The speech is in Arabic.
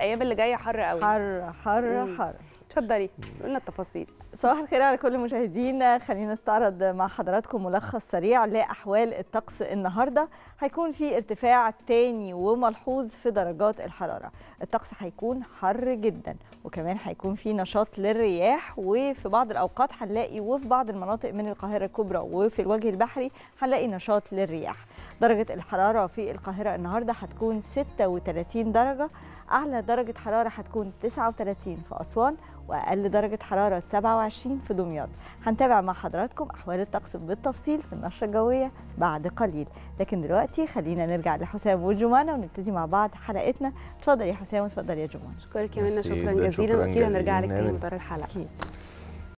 الايام اللي جايه حر قوي حر حر حر اتفضلي قلنا التفاصيل صباح الخير على كل المشاهدين خلينا نستعرض مع حضراتكم ملخص سريع لاحوال الطقس النهارده هيكون في ارتفاع تاني وملحوظ في درجات الحراره الطقس هيكون حر جدا وكمان هيكون في نشاط للرياح وفي بعض الاوقات هنلاقي وفي بعض المناطق من القاهره الكبرى وفي الوجه البحري هنلاقي نشاط للرياح درجه الحراره في القاهره النهارده هتكون 36 درجه اعلى درجه حراره هتكون 39 في اسوان وأقل درجة حرارة 27 في دمياط هنتابع مع حضراتكم أحوال الطقس بالتفصيل في النشرة الجوية بعد قليل لكن دلوقتي خلينا نرجع لحسام وجمانة ونبتدي مع بعض حلقتنا اتفضل يا حسام اتفضل يا جمانة شكرا كمان شكرا جزيلا اكيد هنرجع لك تاني مدار الحلقة أكيد.